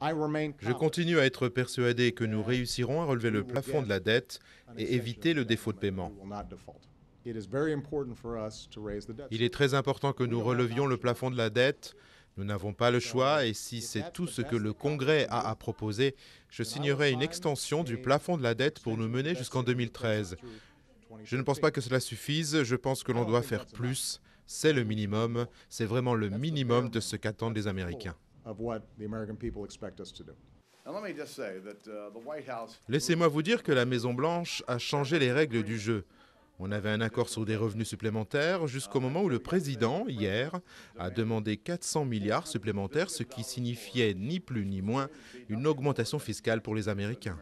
Je continue à être persuadé que nous réussirons à relever le plafond de la dette et éviter le défaut de paiement. Il est très important que nous relevions le plafond de la dette. Nous n'avons pas le choix et si c'est tout ce que le Congrès a à proposer, je signerai une extension du plafond de la dette pour nous mener jusqu'en 2013. Je ne pense pas que cela suffise, je pense que l'on doit faire plus. C'est le minimum, c'est vraiment le minimum de ce qu'attendent les Américains of what the American people expect us to do. Laissez-moi vous dire que la Maison-Blanche a changé les règles du jeu. On avait un accord sur des revenus supplémentaires jusqu'au moment où le président, hier, a demandé 400 milliards supplémentaires, ce qui signifiait ni plus ni moins une augmentation fiscale pour les Américains.